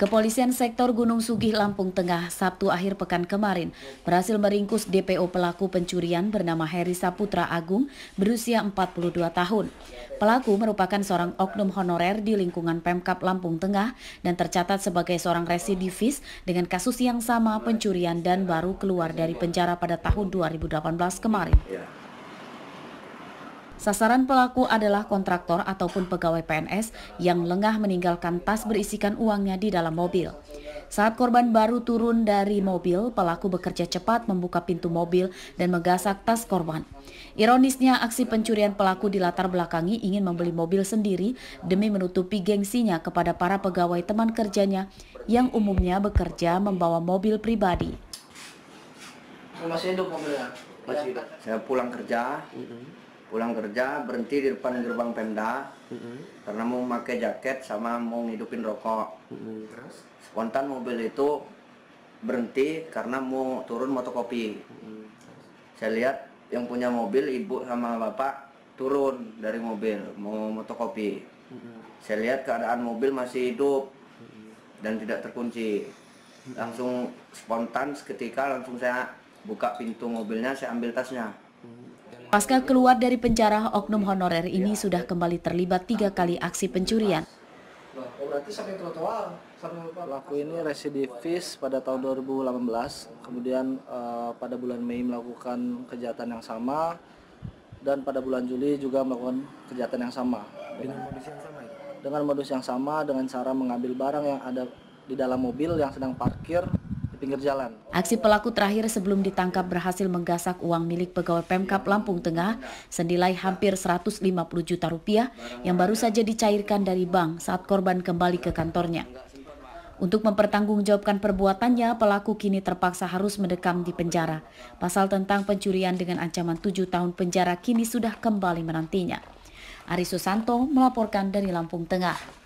Kepolisian Sektor Gunung Sugih Lampung Tengah Sabtu akhir pekan kemarin berhasil meringkus DPO pelaku pencurian bernama Heri Saputra Agung berusia 42 tahun. Pelaku merupakan seorang oknum honorer di lingkungan Pemkap Lampung Tengah dan tercatat sebagai seorang residivis dengan kasus yang sama pencurian dan baru keluar dari penjara pada tahun 2018 kemarin. Sasaran pelaku adalah kontraktor ataupun pegawai PNS yang lengah meninggalkan tas berisikan uangnya di dalam mobil. Saat korban baru turun dari mobil, pelaku bekerja cepat membuka pintu mobil dan menggasak tas korban. Ironisnya, aksi pencurian pelaku di latar belakangi ingin membeli mobil sendiri demi menutupi gengsinya kepada para pegawai teman kerjanya yang umumnya bekerja membawa mobil pribadi. Masih hidup mobilnya? Iya. Masih hidup. Saya pulang kerja, mm-hmm pulang kerja berhenti di depan gerbang Pemda mm-hmm. karena mau pakai jaket sama mau ngidupin rokok. Mm-hmm. Terus spontan mobil itu berhenti karena mau turun motokopi. Mm-hmm. Saya lihat yang punya mobil ibu sama bapak turun dari mobil mau motokopi. Mm-hmm. Saya lihat keadaan mobil masih hidup mm-hmm. dan tidak terkunci. Langsung spontan seketika langsung saya buka pintu mobilnya, saya ambil tasnya. Pasca keluar dari penjara, oknum honorer ini sudah kembali terlibat tiga kali aksi pencurian. Oh, Pelaku ini residivis pada tahun 2018, kemudian eh, pada bulan Mei melakukan kejahatan yang sama, dan pada bulan Juli juga melakukan kejahatan yang sama. Dengan modus yang sama Dengan modus yang sama, dengan cara mengambil barang yang ada di dalam mobil yang sedang parkir, pinggir jalan. Aksi pelaku terakhir sebelum ditangkap berhasil menggasak uang milik pegawai Pemkap Lampung Tengah senilai hampir 150 juta rupiah yang baru saja dicairkan dari bank saat korban kembali ke kantornya. Untuk mempertanggungjawabkan perbuatannya, pelaku kini terpaksa harus mendekam di penjara. Pasal tentang pencurian dengan ancaman 7 tahun penjara kini sudah kembali menantinya. Ari Susanto melaporkan dari Lampung Tengah.